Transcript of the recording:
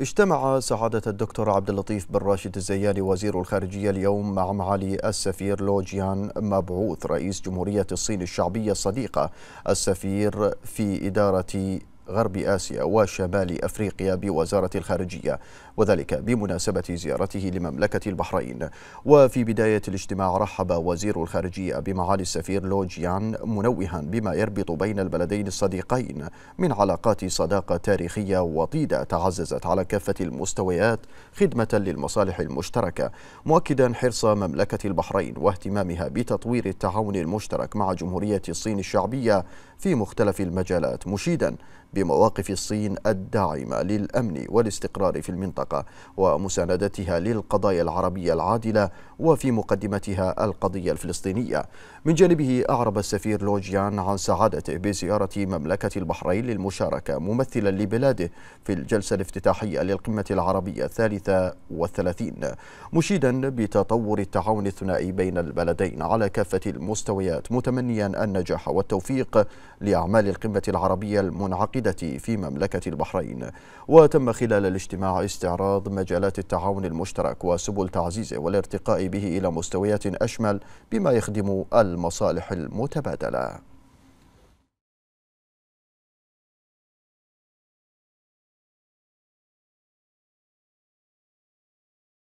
اجتمع سعادة الدكتور عبد اللطيف بن راشد الزياني وزير الخارجية اليوم مع معالي السفير لوجيان مبعوث رئيس جمهورية الصين الشعبية الصديقة السفير في إدارة غرب آسيا وشمال أفريقيا بوزارة الخارجية وذلك بمناسبة زيارته لمملكة البحرين وفي بداية الاجتماع رحب وزير الخارجية بمعالي السفير لو جيان منوها بما يربط بين البلدين الصديقين من علاقات صداقة تاريخية وطيدة تعززت على كافة المستويات خدمة للمصالح المشتركة مؤكدا حرص مملكة البحرين واهتمامها بتطوير التعاون المشترك مع جمهورية الصين الشعبية في مختلف المجالات مشيدا بمواقف الصين الداعمة للأمن والاستقرار في المنطقة ومساندتها للقضايا العربية العادلة وفي مقدمتها القضية الفلسطينية من جانبه أعرب السفير لوجيان عن سعادته بزيارة مملكة البحرين للمشاركة ممثلا لبلاده في الجلسة الافتتاحية للقمة العربية الثالثة والثلاثين مشيدا بتطور التعاون الثنائي بين البلدين على كافة المستويات متمنيا النجاح والتوفيق لأعمال القمة العربية المنعقدة العقيدة في مملكة البحرين وتم خلال الاجتماع استعراض مجالات التعاون المشترك وسبل تعزيزه والارتقاء به إلى مستويات أشمل بما يخدم المصالح المتبادلة